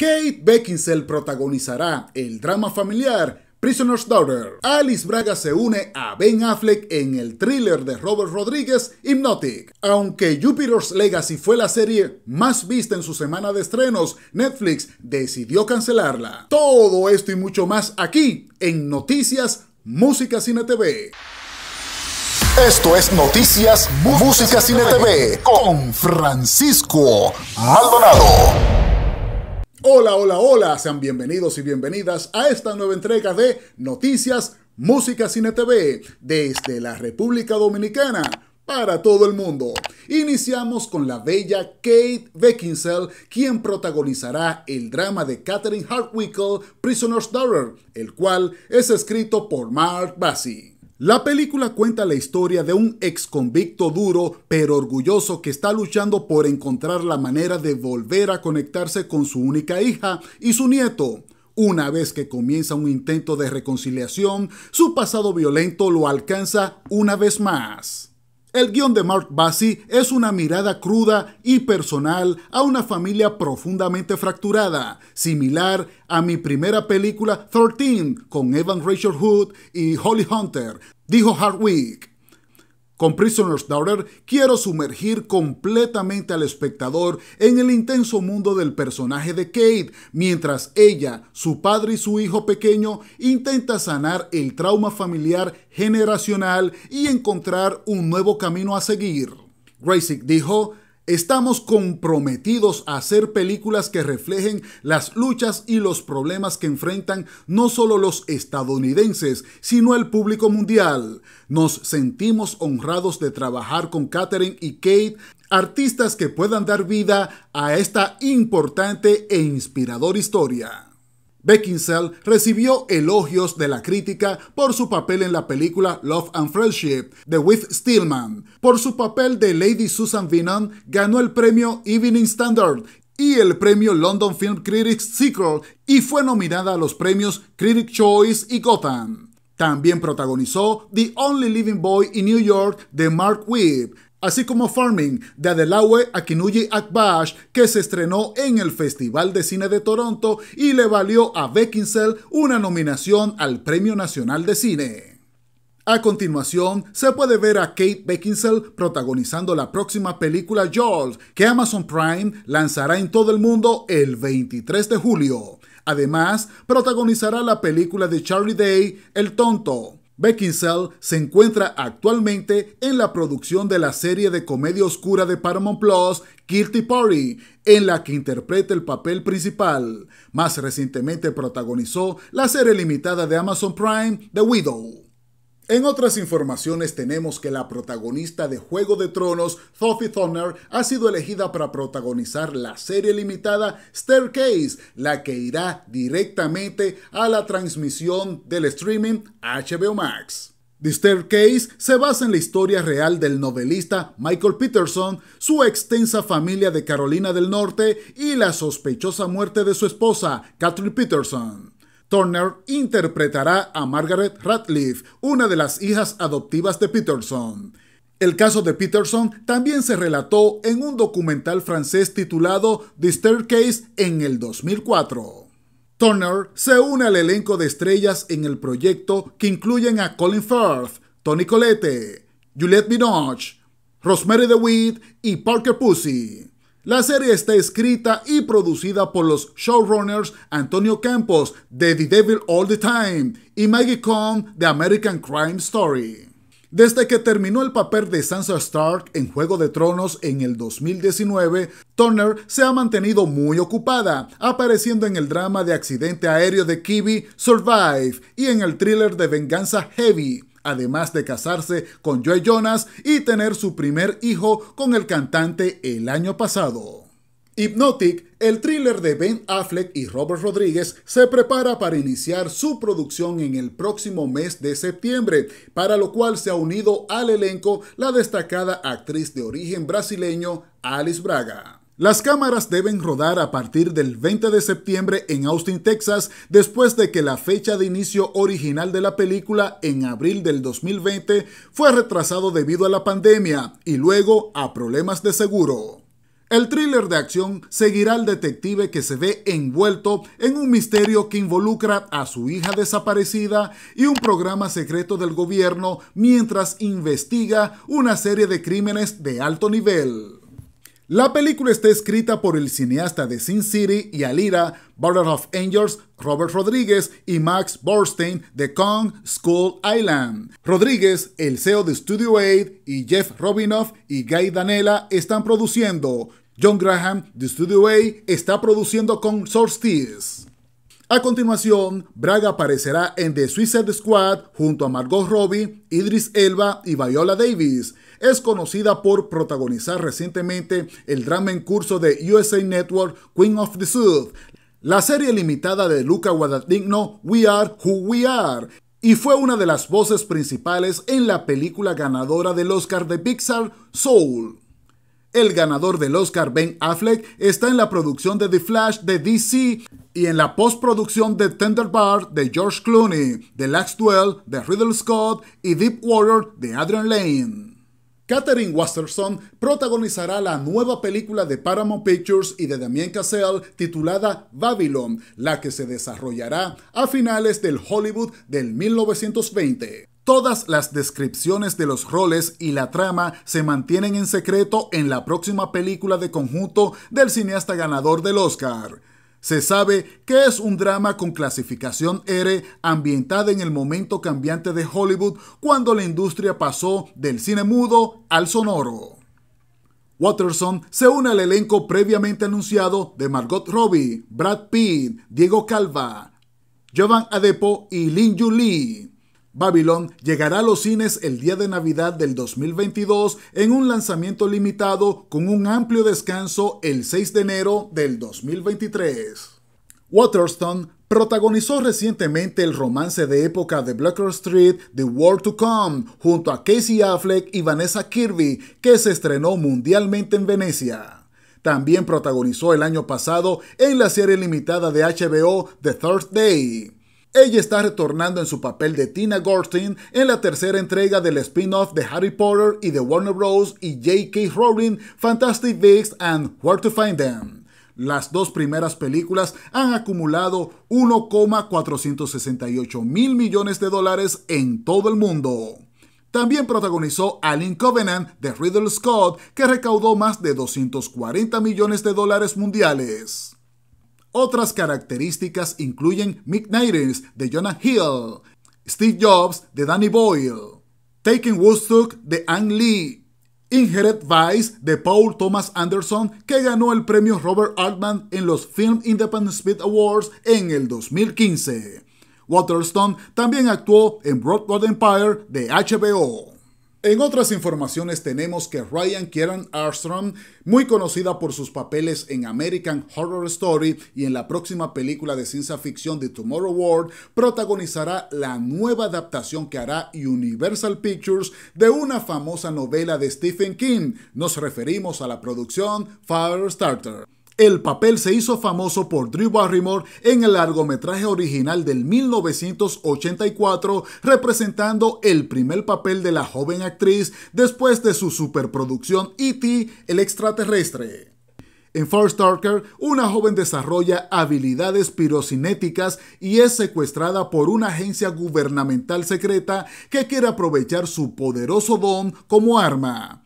Kate Beckinsale protagonizará el drama familiar Prisoner's Daughter. Alice Braga se une a Ben Affleck en el thriller de Robert Rodriguez, Hypnotic. Aunque Jupiter's Legacy fue la serie más vista en su semana de estrenos, Netflix decidió cancelarla. Todo esto y mucho más aquí en Noticias Música Cine TV. Esto es Noticias Música Cine TV con Francisco Maldonado. Hola, hola, hola, sean bienvenidos y bienvenidas a esta nueva entrega de Noticias, Música, Cine TV desde la República Dominicana para todo el mundo. Iniciamos con la bella Kate Beckinsale, quien protagonizará el drama de Catherine Hartwickle, Prisoner's Daughter, el cual es escrito por Mark Bassi. La película cuenta la historia de un ex convicto duro pero orgulloso que está luchando por encontrar la manera de volver a conectarse con su única hija y su nieto. Una vez que comienza un intento de reconciliación, su pasado violento lo alcanza una vez más. El guión de Mark Bassi es una mirada cruda y personal a una familia profundamente fracturada, similar a mi primera película 13 con Evan Rachel Hood y Holly Hunter, dijo Hardwick. Con Prisoner's Daughter quiero sumergir completamente al espectador en el intenso mundo del personaje de Kate, mientras ella, su padre y su hijo pequeño intentan sanar el trauma familiar generacional y encontrar un nuevo camino a seguir. Grayson dijo, Estamos comprometidos a hacer películas que reflejen las luchas y los problemas que enfrentan no solo los estadounidenses, sino el público mundial. Nos sentimos honrados de trabajar con Katherine y Kate, artistas que puedan dar vida a esta importante e inspiradora historia. Beckinsale recibió elogios de la crítica por su papel en la película Love and Friendship de With Stillman. Por su papel de Lady Susan Vinon ganó el premio Evening Standard y el premio London Film Critics Circle y fue nominada a los premios Critic Choice y Gotham. También protagonizó The Only Living Boy in New York de Mark Webb, así como Farming de Adelawe Akinuyi Akbash, que se estrenó en el Festival de Cine de Toronto y le valió a Beckinsale una nominación al Premio Nacional de Cine. A continuación, se puede ver a Kate Beckinsale protagonizando la próxima película Jaws, que Amazon Prime lanzará en todo el mundo el 23 de julio. Además, protagonizará la película de Charlie Day, El Tonto, Beckinsale se encuentra actualmente en la producción de la serie de comedia oscura de Paramount Plus, Guilty Party, en la que interpreta el papel principal. Más recientemente protagonizó la serie limitada de Amazon Prime, The Widow. En otras informaciones tenemos que la protagonista de Juego de Tronos, Sophie Thorner, ha sido elegida para protagonizar la serie limitada Staircase, la que irá directamente a la transmisión del streaming HBO Max. The Staircase se basa en la historia real del novelista Michael Peterson, su extensa familia de Carolina del Norte y la sospechosa muerte de su esposa, Catherine Peterson. Turner interpretará a Margaret Radcliffe, una de las hijas adoptivas de Peterson. El caso de Peterson también se relató en un documental francés titulado The Staircase en el 2004. Turner se une al elenco de estrellas en el proyecto que incluyen a Colin Firth, Tony Colette, Juliette Binoche, Rosemary DeWitt y Parker Pussy. La serie está escrita y producida por los showrunners Antonio Campos de The Devil All the Time y Maggie Cohn de American Crime Story. Desde que terminó el papel de Sansa Stark en Juego de Tronos en el 2019, Turner se ha mantenido muy ocupada, apareciendo en el drama de accidente aéreo de Kiwi Survive y en el thriller de Venganza Heavy, además de casarse con Joy Jonas y tener su primer hijo con el cantante el año pasado. Hypnotic, el thriller de Ben Affleck y Robert Rodríguez, se prepara para iniciar su producción en el próximo mes de septiembre, para lo cual se ha unido al elenco la destacada actriz de origen brasileño Alice Braga. Las cámaras deben rodar a partir del 20 de septiembre en Austin, Texas, después de que la fecha de inicio original de la película en abril del 2020 fue retrasado debido a la pandemia y luego a problemas de seguro. El thriller de acción seguirá al detective que se ve envuelto en un misterio que involucra a su hija desaparecida y un programa secreto del gobierno mientras investiga una serie de crímenes de alto nivel. La película está escrita por el cineasta de Sin City y Alira, Border of Angels, Robert Rodríguez y Max Borstein de Kong School Island. Rodríguez, el CEO de Studio AID y Jeff Robinoff y Guy Danella están produciendo. John Graham de Studio 8 está produciendo con Solstice. A continuación, Braga aparecerá en The Suicide Squad junto a Margot Robbie, Idris Elba y Viola Davis es conocida por protagonizar recientemente el drama en curso de USA Network Queen of the South, la serie limitada de Luca Guadagnino We Are Who We Are, y fue una de las voces principales en la película ganadora del Oscar de Pixar, Soul. El ganador del Oscar Ben Affleck está en la producción de The Flash de DC y en la postproducción de Tender de George Clooney, The Last Duel de Riddle Scott y Deep Water de Adrian Lane. Katherine Wasterson protagonizará la nueva película de Paramount Pictures y de Damien Cassell titulada Babylon, la que se desarrollará a finales del Hollywood del 1920. Todas las descripciones de los roles y la trama se mantienen en secreto en la próxima película de conjunto del cineasta ganador del Oscar. Se sabe que es un drama con clasificación R ambientada en el momento cambiante de Hollywood cuando la industria pasó del cine mudo al sonoro. Watterson se une al elenco previamente anunciado de Margot Robbie, Brad Pitt, Diego Calva, Jovan Adepo y Lin Yu Lee. Babylon llegará a los cines el día de Navidad del 2022 en un lanzamiento limitado con un amplio descanso el 6 de enero del 2023. Waterstone protagonizó recientemente el romance de época de Blacker Street, The World to Come, junto a Casey Affleck y Vanessa Kirby, que se estrenó mundialmente en Venecia. También protagonizó el año pasado en la serie limitada de HBO The Third Day. Ella está retornando en su papel de Tina Goldstein en la tercera entrega del spin-off de Harry Potter y de Warner Bros. y J.K. Rowling, Fantastic Beasts and Where to Find Them. Las dos primeras películas han acumulado 1,468 mil millones de dólares en todo el mundo. También protagonizó Alien Covenant de Riddle Scott, que recaudó más de 240 millones de dólares mundiales. Otras características incluyen Mick Midnighters de Jonah Hill, Steve Jobs de Danny Boyle, Taking Woodstock de Ang Lee, Inherit Vice de Paul Thomas Anderson, que ganó el premio Robert Altman en los Film Independent Speed Awards en el 2015. Waterstone también actuó en Broadway Empire de HBO. En otras informaciones tenemos que Ryan Kieran Armstrong, muy conocida por sus papeles en American Horror Story y en la próxima película de ciencia ficción de Tomorrow World, protagonizará la nueva adaptación que hará Universal Pictures de una famosa novela de Stephen King. Nos referimos a la producción Firestarter. El papel se hizo famoso por Drew Barrymore en el largometraje original del 1984, representando el primer papel de la joven actriz después de su superproducción E.T. el extraterrestre. En Darker, una joven desarrolla habilidades pirocinéticas y es secuestrada por una agencia gubernamental secreta que quiere aprovechar su poderoso don como arma.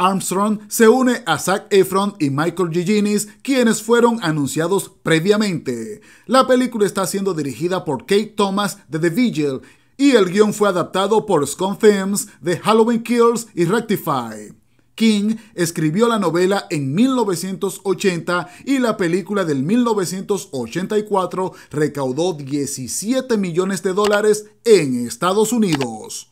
Armstrong se une a Zac Efron y Michael Giginis, quienes fueron anunciados previamente. La película está siendo dirigida por Kate Thomas de The Vigil y el guión fue adaptado por Scott Films de Halloween Kills y Rectify. King escribió la novela en 1980 y la película del 1984 recaudó 17 millones de dólares en Estados Unidos.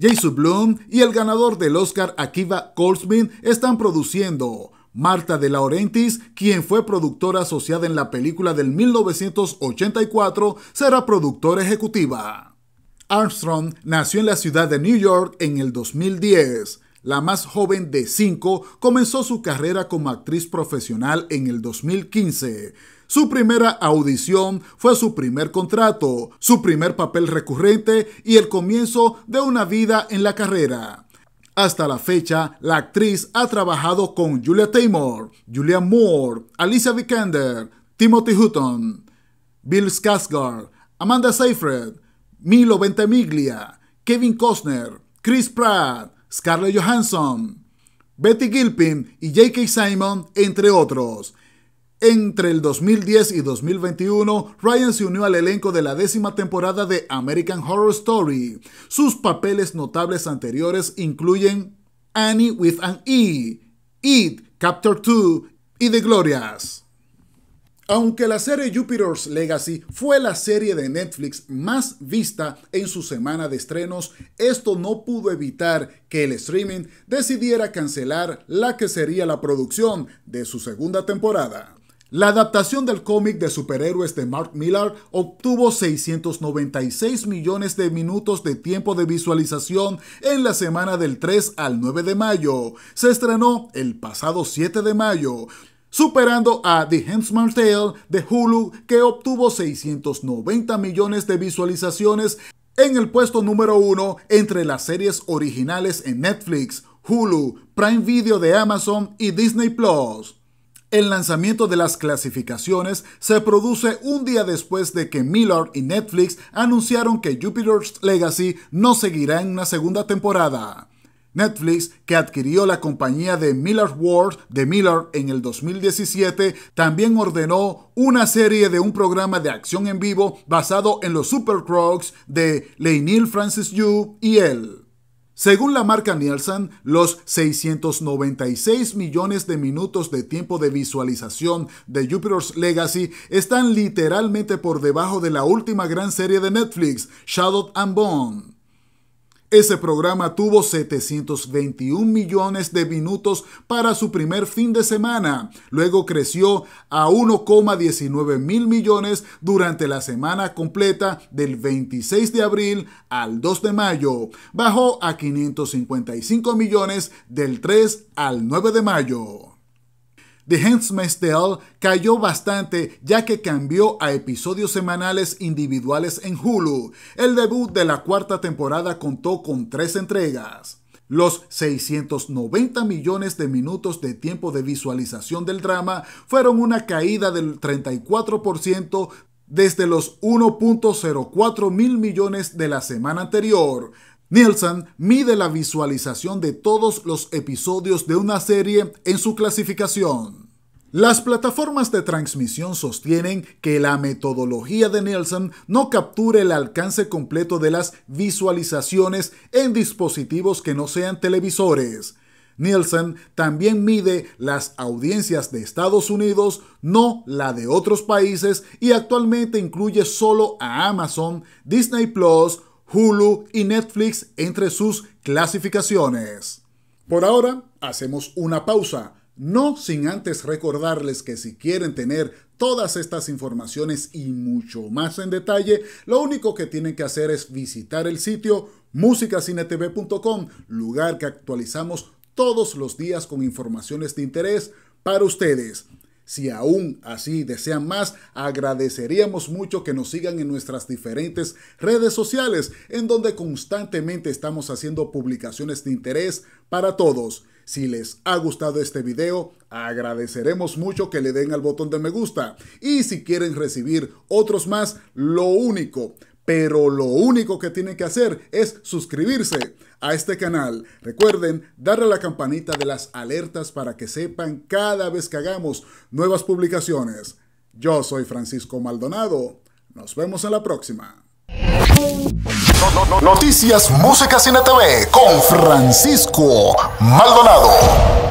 Jason Bloom y el ganador del Oscar Akiva Goldsman están produciendo. Marta de Laurentiis, quien fue productora asociada en la película del 1984, será productora ejecutiva. Armstrong nació en la ciudad de New York en el 2010. La más joven de cinco comenzó su carrera como actriz profesional en el 2015. Su primera audición fue su primer contrato, su primer papel recurrente y el comienzo de una vida en la carrera. Hasta la fecha, la actriz ha trabajado con Julia Taymor, Julia Moore, Alicia Vikander, Timothy Hutton, Bill Skarsgård, Amanda Seyfried, Milo Ventimiglia, Kevin Costner, Chris Pratt, Scarlett Johansson, Betty Gilpin y J.K. Simon, entre otros. Entre el 2010 y 2021, Ryan se unió al elenco de la décima temporada de American Horror Story. Sus papeles notables anteriores incluyen Annie with an E, It, Capture 2 y The Glorias. Aunque la serie Jupiter's Legacy fue la serie de Netflix más vista en su semana de estrenos, esto no pudo evitar que el streaming decidiera cancelar la que sería la producción de su segunda temporada. La adaptación del cómic de superhéroes de Mark Millar obtuvo 696 millones de minutos de tiempo de visualización en la semana del 3 al 9 de mayo. Se estrenó el pasado 7 de mayo superando a The Huntsman: Tale de Hulu que obtuvo 690 millones de visualizaciones en el puesto número 1 entre las series originales en Netflix, Hulu, Prime Video de Amazon y Disney Plus. El lanzamiento de las clasificaciones se produce un día después de que Miller y Netflix anunciaron que Jupiter's Legacy no seguirá en una segunda temporada. Netflix, que adquirió la compañía de Miller World de Miller en el 2017, también ordenó una serie de un programa de acción en vivo basado en los Super Crocs de Leinil Francis Yu y él. Según la marca Nielsen, los 696 millones de minutos de tiempo de visualización de Jupiter's Legacy están literalmente por debajo de la última gran serie de Netflix, Shadow and Bone. Ese programa tuvo 721 millones de minutos para su primer fin de semana. Luego creció a 1,19 mil millones durante la semana completa del 26 de abril al 2 de mayo. Bajó a 555 millones del 3 al 9 de mayo. The Handmaid's Tale cayó bastante ya que cambió a episodios semanales individuales en Hulu. El debut de la cuarta temporada contó con tres entregas. Los 690 millones de minutos de tiempo de visualización del drama fueron una caída del 34% desde los 1.04 mil millones de la semana anterior. Nielsen mide la visualización de todos los episodios de una serie en su clasificación. Las plataformas de transmisión sostienen que la metodología de Nielsen no captura el alcance completo de las visualizaciones en dispositivos que no sean televisores. Nielsen también mide las audiencias de Estados Unidos, no la de otros países, y actualmente incluye solo a Amazon, Disney Plus, Hulu y Netflix entre sus clasificaciones. Por ahora, hacemos una pausa, no sin antes recordarles que si quieren tener todas estas informaciones y mucho más en detalle, lo único que tienen que hacer es visitar el sitio musicacinetv.com, lugar que actualizamos todos los días con informaciones de interés para ustedes. Si aún así desean más, agradeceríamos mucho que nos sigan en nuestras diferentes redes sociales, en donde constantemente estamos haciendo publicaciones de interés para todos. Si les ha gustado este video, agradeceremos mucho que le den al botón de me gusta. Y si quieren recibir otros más, lo único, pero lo único que tienen que hacer es suscribirse a este canal. Recuerden darle a la campanita de las alertas para que sepan cada vez que hagamos nuevas publicaciones. Yo soy Francisco Maldonado. Nos vemos en la próxima. Noticias, música, cine TV con Francisco Maldonado.